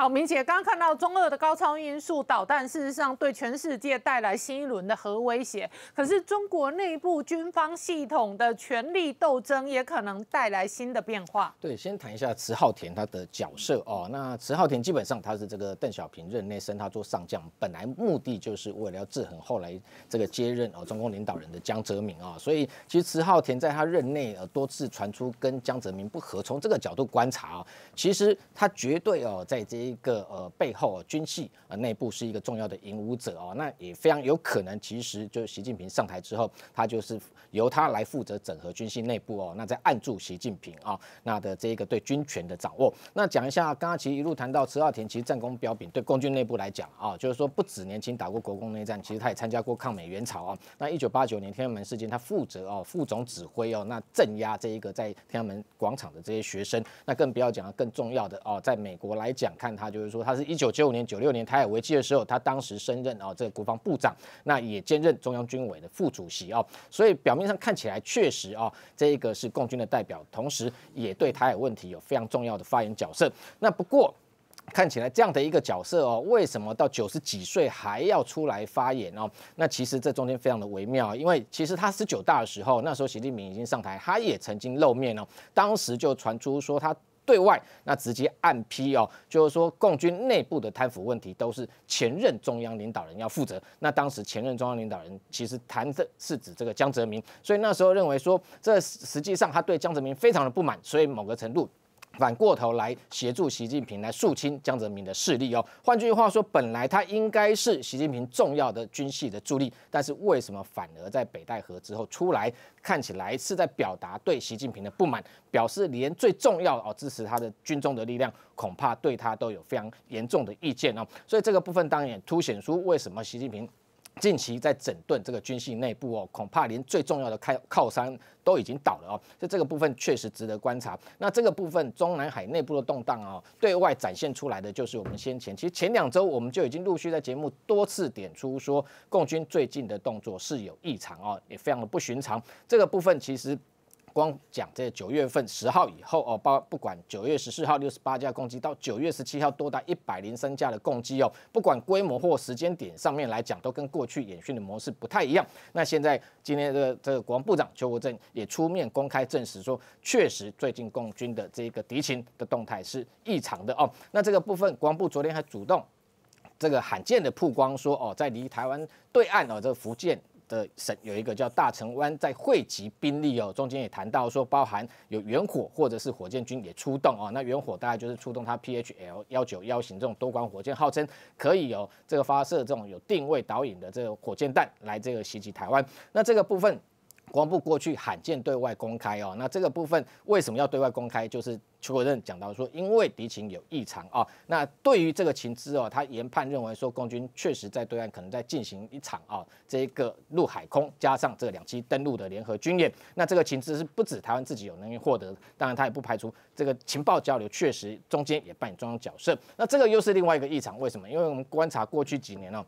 好，明姐刚刚看到中俄的高超音速导弹，事实上对全世界带来新一轮的核威胁。可是中国内部军方系统的权力斗争也可能带来新的变化。对，先谈一下迟浩田他的角色哦。那迟浩田基本上他是这个邓小平任内升，他做上将，本来目的就是为了要制衡后来这个接任哦中共领导人的江泽民啊。所以其实迟浩田在他任内呃多次传出跟江泽民不合。从这个角度观察啊，其实他绝对哦在这一一个呃背后军系呃内部是一个重要的引武者哦，那也非常有可能，其实就习近平上台之后，他就是由他来负责整合军系内部哦，那在按住习近平啊，那的这一个对军权的掌握。那讲一下，刚刚其实一路谈到池二田，其实战功彪炳，对共军内部来讲啊，就是说不止年轻打过国共内战，其实他也参加过抗美援朝啊。那一九八九年天安门事件，他负责哦副总指挥哦，那镇压这一个在天安门广场的这些学生，那更不要讲了，更重要的哦，在美国来讲看。他就是说，他是一九九五年、九六年台海危机的时候，他当时升任啊，这个国防部长，那也兼任中央军委的副主席哦，所以表面上看起来确实啊，这一个是共军的代表，同时也对台海问题有非常重要的发言角色。那不过看起来这样的一个角色哦，为什么到九十几岁还要出来发言哦？那其实这中间非常的微妙，因为其实他十九大的时候，那时候习近平已经上台，他也曾经露面哦，当时就传出说他。对外那直接暗批哦，就是说共军内部的贪腐问题都是前任中央领导人要负责。那当时前任中央领导人其实谈的是指这个江泽民，所以那时候认为说这实际上他对江泽民非常的不满，所以某个程度。反过头来协助习近平来肃清江泽民的势力哦。换句话说，本来他应该是习近平重要的军系的助力，但是为什么反而在北戴河之后出来，看起来是在表达对习近平的不满，表示连最重要的哦支持他的军中的力量，恐怕对他都有非常严重的意见哦。所以这个部分当然凸显出为什么习近平。近期在整顿这个军系内部哦，恐怕连最重要的开靠山都已经倒了哦，就这个部分确实值得观察。那这个部分中南海内部的动荡啊，对外展现出来的就是我们先前其实前两周我们就已经陆续在节目多次点出，说共军最近的动作是有异常哦，也非常的不寻常。这个部分其实。光讲这九月份十号以后哦，包不管九月十四号六十八架攻击到九月十七号多达一百零三架的攻击哦，不管规模或时间点上面来讲，都跟过去演训的模式不太一样。那现在今天的这个国防部长邱国正也出面公开证实说，确实最近共军的这个敌情的动态是异常的哦。那这个部分，国防部昨天还主动这个罕见的曝光说哦，在离台湾对岸哦这福建。的省有一个叫大城湾，在汇集兵力哦。中间也谈到说，包含有远火或者是火箭军也出动哦。那远火大概就是出动它 PHL 幺九幺型这种多管火箭，号称可以有这个发射这种有定位导引的这个火箭弹来这个袭击台湾。那这个部分。光部过去罕见对外公开哦，那这个部分为什么要对外公开？就是邱国正讲到说，因为敌情有异常啊。那对于这个情资哦，他研判认为说，共军确实在对岸可能在进行一场啊，这一个陆海空加上这两栖登陆的联合军演。那这个情资是不止台湾自己有能力获得，当然他也不排除这个情报交流确实中间也扮演重要角色。那这个又是另外一个异常，为什么？因为我们观察过去几年呢，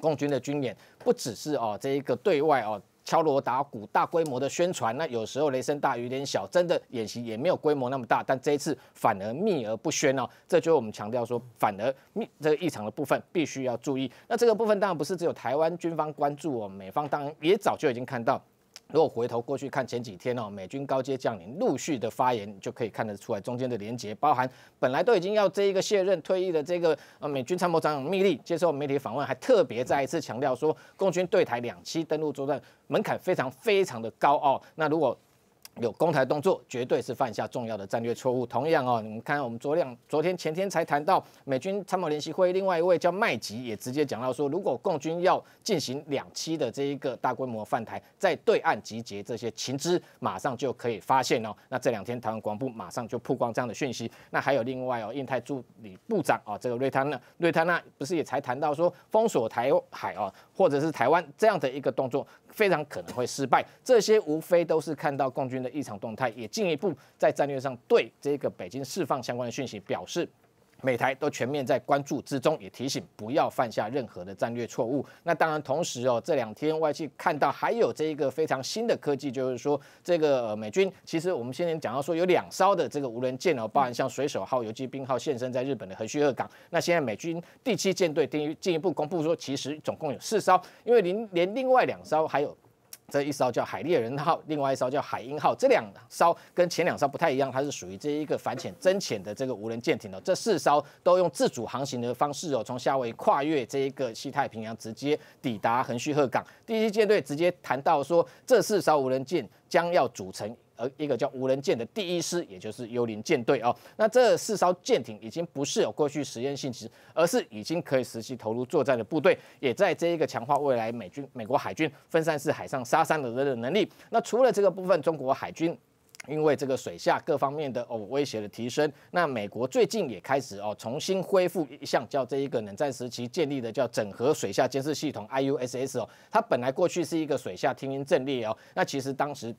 共军的军演不只是哦这一个对外哦敲锣打鼓、大规模的宣传，那有时候雷声大，雨点小，真的演习也没有规模那么大。但这一次反而秘而不宣哦，这就是我们强调说，反而秘这个异常的部分必须要注意。那这个部分当然不是只有台湾军方关注哦，美方当然也早就已经看到。如果回头过去看前几天哦，美军高阶将领陆续的发言，就可以看得出来中间的连结，包含本来都已经要这一个卸任退役的这个呃美军参谋长密令接受媒体访问，还特别再一次强调说，共军对台两栖登陆作战门槛非常非常的高哦，那如果。有攻台动作，绝对是犯下重要的战略错误。同样哦，你们看，我们昨天、昨天前天才谈到美军参谋联席会，另外一位叫麦吉也直接讲到说，如果共军要进行两栖的这一个大规模犯台，在对岸集结这些情资，马上就可以发现哦。那这两天台湾广播马上就曝光这样的讯息。那还有另外哦，印太助理部长哦，这个瑞塔纳，瑞塔纳不是也才谈到说，封锁台海哦，或者是台湾这样的一个动作。非常可能会失败，这些无非都是看到共军的异常动态，也进一步在战略上对这个北京释放相关的讯息表示。美台都全面在关注之中，也提醒不要犯下任何的战略错误。那当然，同时哦，这两天外界看到还有这一个非常新的科技，就是说这个美军其实我们先前讲到说有两艘的这个无人舰哦，包含像水手号、游击兵号现身在日本的横须贺港。那现在美军第七舰队进一步公布说，其实总共有四艘，因为连连另外两艘还有。这一艘叫海猎人号，另外一艘叫海鹰号，这两艘跟前两艘不太一样，它是属于这一个反潜、增潜的这个无人舰艇哦。这四艘都用自主航行的方式哦，从夏威夷跨越这一个西太平洋，直接抵达横须贺港。第一舰队直接谈到说，这四艘无人舰将要组成。而一个叫无人舰的第一师，也就是幽灵舰队哦。那这四艘舰艇已经不是有过去实验性质，而是已经可以实际投入作战的部队，也在这一个强化未来美军美国海军分散式海上杀伤能力的能力。那除了这个部分，中国海军因为这个水下各方面的哦威胁的提升，那美国最近也开始哦重新恢复一项叫这一个冷战时期建立的叫整合水下监视系统 I U S S 哦，它本来过去是一个水下听音阵列哦，那其实当时。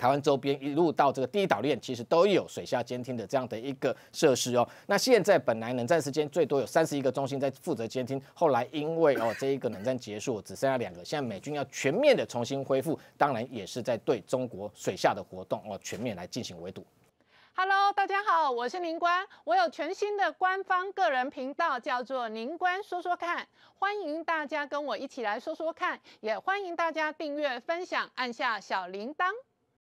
台湾周边一路到这个第一岛链，其实都有水下监听的这样的一个设施哦。那现在本来冷战时间最多有三十一个中心在负责监听，后来因为哦 这一个冷战结束，只剩下两个。现在美军要全面的重新恢复，当然也是在对中国水下的活动哦全面来进行围堵。Hello，大家好，我是宁官，我有全新的官方个人频道，叫做宁官说说看，欢迎大家跟我一起来说说看，也欢迎大家订阅、分享，按下小铃铛。